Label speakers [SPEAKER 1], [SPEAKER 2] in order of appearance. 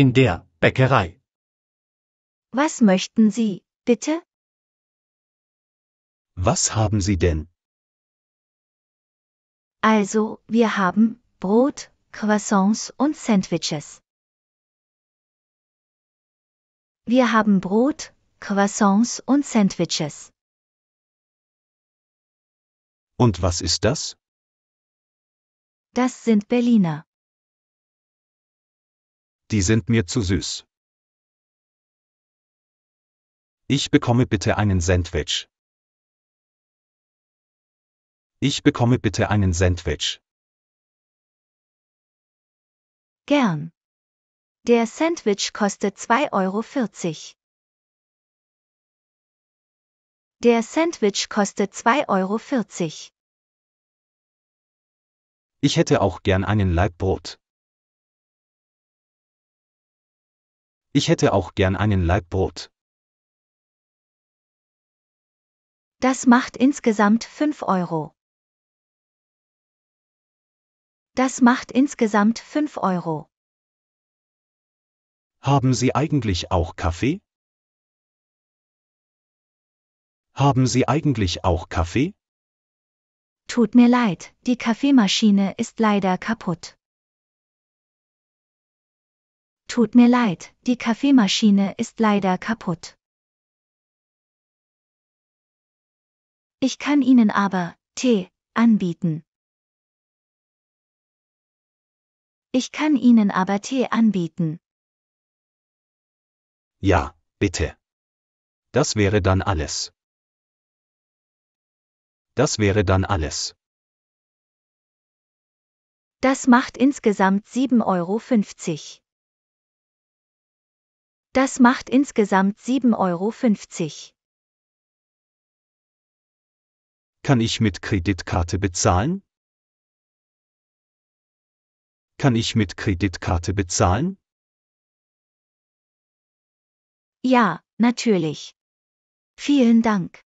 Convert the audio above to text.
[SPEAKER 1] in der Bäckerei.
[SPEAKER 2] Was möchten Sie, bitte?
[SPEAKER 1] Was haben Sie denn?
[SPEAKER 2] Also, wir haben Brot, Croissants und Sandwiches. Wir haben Brot, Croissants und Sandwiches.
[SPEAKER 1] Und was ist das?
[SPEAKER 2] Das sind Berliner
[SPEAKER 1] die sind mir zu süß. Ich bekomme bitte einen Sandwich. Ich bekomme bitte einen Sandwich.
[SPEAKER 2] Gern. Der Sandwich kostet 2,40 Euro. Der Sandwich kostet 2,40 Euro.
[SPEAKER 1] Ich hätte auch gern einen Laib Brot. Ich hätte auch gern einen Laib Brot.
[SPEAKER 2] Das macht insgesamt 5 Euro. Das macht insgesamt 5 Euro.
[SPEAKER 1] Haben Sie eigentlich auch Kaffee? Haben Sie eigentlich auch Kaffee?
[SPEAKER 2] Tut mir leid, die Kaffeemaschine ist leider kaputt. Tut mir leid, die Kaffeemaschine ist leider kaputt. Ich kann Ihnen aber Tee anbieten. Ich kann Ihnen aber Tee anbieten.
[SPEAKER 1] Ja, bitte. Das wäre dann alles. Das wäre dann alles.
[SPEAKER 2] Das macht insgesamt 7,50 Euro. Das macht insgesamt 7,50 Euro.
[SPEAKER 1] Kann ich mit Kreditkarte bezahlen? Kann ich mit Kreditkarte bezahlen?
[SPEAKER 2] Ja, natürlich. Vielen Dank.